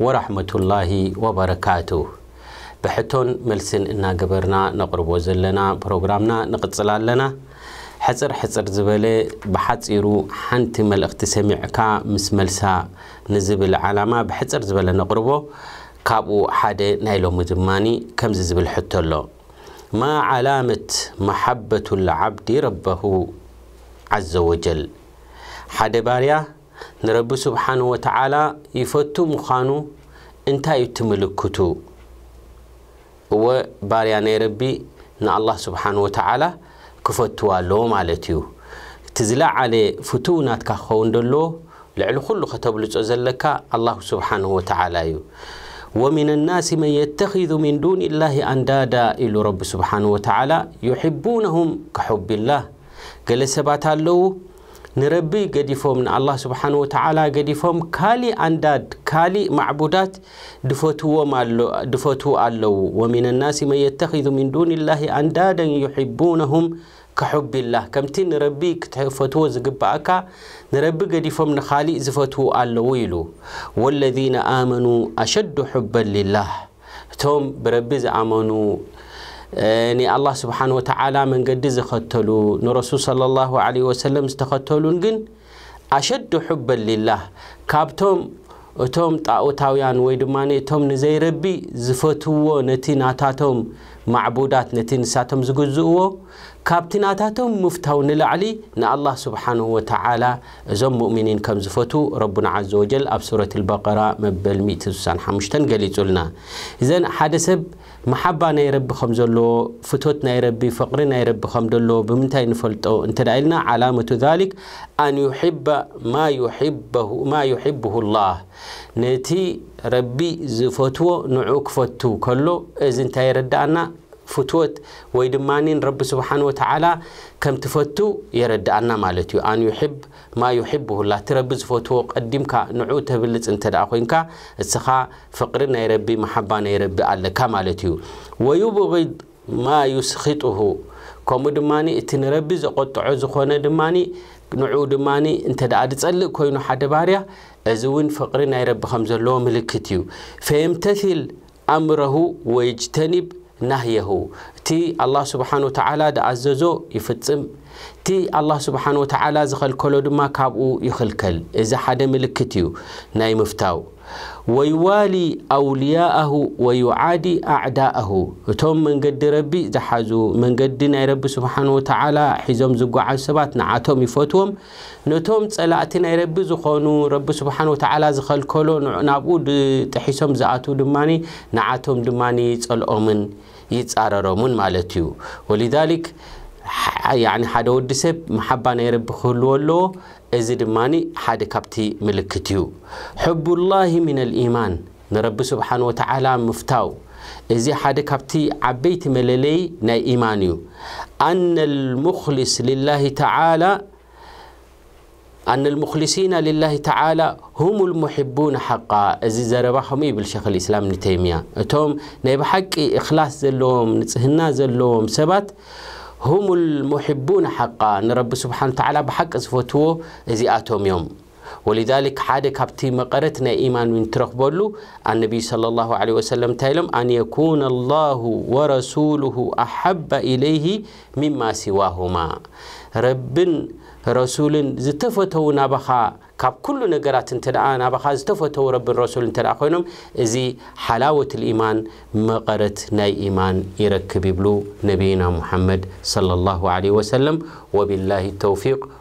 ورحمة الله وبركاته بحتون ملسن إنا قبرنا نقربو زلنا بروغرامنا نقتصل لنا حፅር ሕፅር ዝበለ ብሓፂሩ ሓንቲ መልእኽቲ ሰሚዕካ ምስ መልሳ ንዝብል ዓላማ ብሕፅር ዝበለ ነቕርቦ ካብኡ ሓደ ናይ ሎሚ ድማኒ ከምዚ ዝብል ሕቶ ኣሎ ማ ዓላመት መሓበቱ ልዓብዲ ረበሁ ዓዘ ወጀል ሓደ ባርያ ንረቢ ስብሓን ወተዓላ ይፈቱ ምዃኑ እንታይ እዩ ትምልክቱ እወ ባርያ ናይ ረቢ ንኣላህ ስብሓን ወተዓላ ክፈትዋ ኣለዎ ማለት እዩ እቲ ዝለዓለ ፍቱውናትካ ክኸውን ደለዎ ልዕሊ ኩሉ ከተብልፆ ዘለካ ኣላሁ ስብሓንሁ ወተዓላ እዩ ومن الناس من يتخذ من دون الله أندادا إلى رب سبحانه وتعالى يحبونهم كحب الله قال سبات الله نربي قديفهم الله سبحانه وتعالى قديفهم كالي أنداد كالي معبودات دفتو مالو دفتو ألو ومن الناس ما يتخذ من دون الله أندادا يحبونهم كحب الله كم تين ربي كتفتو زقبأك نربي قديفهم نخالي زفتو ألو ويلو والذين آمنوا أشد حبا لله توم بربي زعمنوا ንኣላህ ስብሓን ወተዓላ መንገዲ ዝኸተሉ ንረሱል صለ ላሁ ለ ወሰለም ዝተኸተሉን ግን ኣሸዱ ሑበን ልላህ ካብቶም እቶም ጣኡታውያን ወይ ድማ እቶም ንዘይረቢ ዝፈትውዎ ነቲ ናታቶም معبودات نتين ساتم زجزؤه كابتناتهم مفتهو نلعلي نا الله سبحانه وتعالى زم مؤمنين كم زفتو ربنا عز وجل أب سورة البقرة مبل مئة سان حمشتن قليت لنا إذن حدسب محبة ناي ربي خمزلو فتوت ناي ربي فقر ناي ربي خمدلو بمنتهي نفلتو انت دعيلنا علامة ذلك أن يحب ما يحبه ما يحبه الله نتي ረቢ ዝፈትዎ ንዑ ክፈቱ ከሎ እዚ እንታይ የረዳእና ፍትወት ወይ ድማኒን ረቢ ስብሓን ወተዓላ ከም ትፈቱ የረዳእና ማለት እዩ ኣን ዩሕብ ማ ዩሕብሁላ እቲ ረቢ ዝፈትዎ ቀዲምካ ንዑ ተብልፅ እንተ ደኣ ኮንካ እስኻ ፍቕሪ ናይ ረቢ መሓባ ናይ ረቢ ኣለካ ማለት እዩ ወዩብغድ ማ ዩስኽጡሁ ከምኡ ድማኒ እቲ ንረቢ ዘቆጥዖ ዝኾነ ድማኒ ንዕኡ ድማ እንተ ደኣ ዝፀልእ ኮይኑ ሓደ ባርያ እዚ እውን ፍቕሪ ናይ ረቢ ከም ዘለዎ ምልክት እዩ ፈየምተል ኣምረሁ ወይጅተኒብ ናህየሁ እቲ ኣላه ስብሓን ወተዓላ ድኣዘዞ ይፍፅም እቲ ኣላه ስብሓን ወተዓላ ዝኸልከሎ ድማ ካብኡ ይኽልከል እዚ ሓደ ምልክት እዩ ናይ ምፍታው ويوالي أولياءه ويعادي أعداءه توم من قد ربي زحزو من قدنا رب سبحانه وتعالى حزم زقوا عسبات نعاتهم يفوتهم نتوم تسألاتنا رب زخونو رب سبحانه وتعالى زخل كله نعبود تحسم زعاتو دماني نعاتهم دماني تسألهم يتسأررهم مالتيو ولذلك يعني حدا ودسب محبة نيرب خلولو ازيد ماني حدا كابتي ملكتيو حب الله من الإيمان نرب سبحانه وتعالى مفتاو ازي حدا كابتي عبيت مللي نا إيمانيو أن المخلص لله تعالى أن المخلصين لله تعالى هم المحبون حقا ازي زربحمي بالشيخ الإسلام نتيميا اتوم نيب حق إخلاص اللوم نتسهنا اللوم سبات هم المحبون حقا نرب سبحانه وتعالى بحق زي اتوم يوم ولذلك حادك هبتي مقرتنا إيمان من ترخبلو النبي صلى الله عليه وسلم تايلم أن يكون الله ورسوله أحب إليه مما سواهما رب رسول زتفتو نبخا كاب كل نقرات انت نبخا أبغى رب رسول انت الأخوينهم زي حلاوة الإيمان مقرت ناي إيمان يركب بلو نبينا محمد صلى الله عليه وسلم وبالله التوفيق